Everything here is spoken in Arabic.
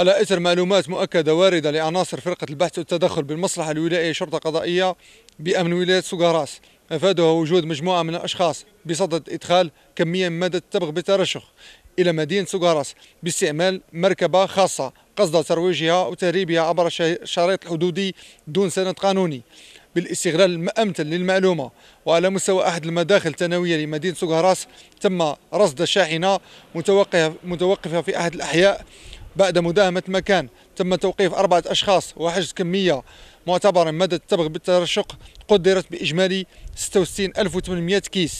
على اثر معلومات مؤكده وارده لعناصر فرقه البحث والتدخل بالمصلحه الولائيه شرطه قضائيه بامن ولايه سوغاراس افادها وجود مجموعه من الاشخاص بصدد ادخال كميه من ماده التبغ بالترشح الى مدينه سوغاراس باستعمال مركبه خاصه قصد ترويجها وتهريبها عبر الشريط الحدودي دون سند قانوني بالاستغلال الأمثل للمعلومة وعلى مستوى أحد المداخل الثانوية لمدينة سوغاراس تم رصد شاحنة متوقفة في أحد الأحياء بعد مداهمة المكان تم توقيف أربعة أشخاص وحجز كمية معتبرة مدى التبغ بالترشق قدرت بإجمالي 66800 كيس